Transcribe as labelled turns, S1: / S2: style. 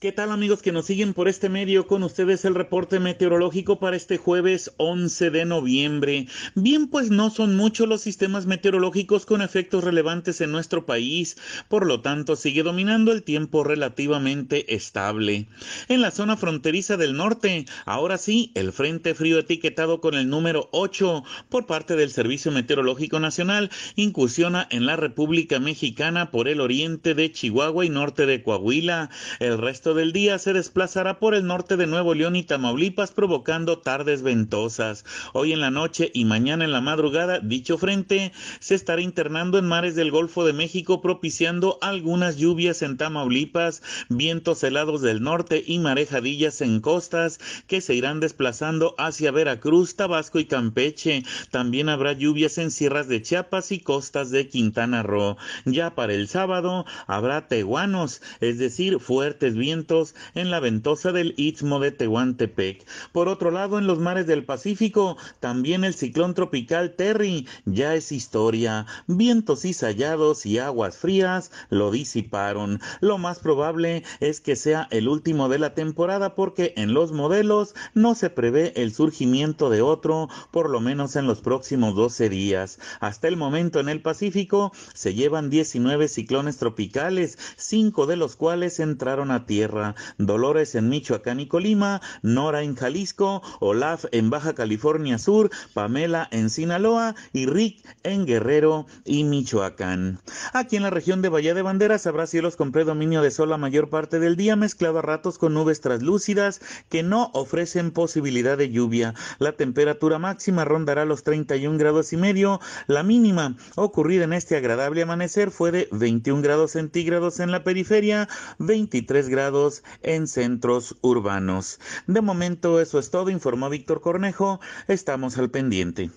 S1: ¿Qué tal amigos que nos siguen por este medio? Con ustedes el reporte meteorológico para este jueves 11 de noviembre. Bien, pues no son muchos los sistemas meteorológicos con efectos relevantes en nuestro país, por lo tanto sigue dominando el tiempo relativamente estable. En la zona fronteriza del norte, ahora sí, el Frente Frío etiquetado con el número 8 por parte del Servicio Meteorológico Nacional incursiona en la República Mexicana por el oriente de Chihuahua y norte de Coahuila. El resto del día se desplazará por el norte de Nuevo León y Tamaulipas provocando tardes ventosas. Hoy en la noche y mañana en la madrugada dicho frente se estará internando en mares del Golfo de México propiciando algunas lluvias en Tamaulipas, vientos helados del norte y marejadillas en costas que se irán desplazando hacia Veracruz, Tabasco y Campeche. También habrá lluvias en sierras de Chiapas y costas de Quintana Roo. Ya para el sábado habrá teguanos, es decir, fuertes vientos en la ventosa del Istmo de Tehuantepec. Por otro lado, en los mares del Pacífico, también el ciclón tropical Terry ya es historia. Vientos y cizallados y aguas frías lo disiparon. Lo más probable es que sea el último de la temporada porque en los modelos no se prevé el surgimiento de otro, por lo menos en los próximos 12 días. Hasta el momento en el Pacífico se llevan 19 ciclones tropicales, 5 de los cuales entraron a tierra. Dolores en Michoacán y Colima, Nora en Jalisco, Olaf en Baja California Sur, Pamela en Sinaloa y Rick en Guerrero y Michoacán. Aquí en la región de Bahía de Banderas habrá cielos con predominio de sol la mayor parte del día, mezclado a ratos con nubes translúcidas que no ofrecen posibilidad de lluvia. La temperatura máxima rondará los 31 grados y medio. La mínima ocurrida en este agradable amanecer fue de 21 grados centígrados en la periferia, 23 grados en centros urbanos. De momento eso es todo, informó Víctor Cornejo. Estamos al pendiente.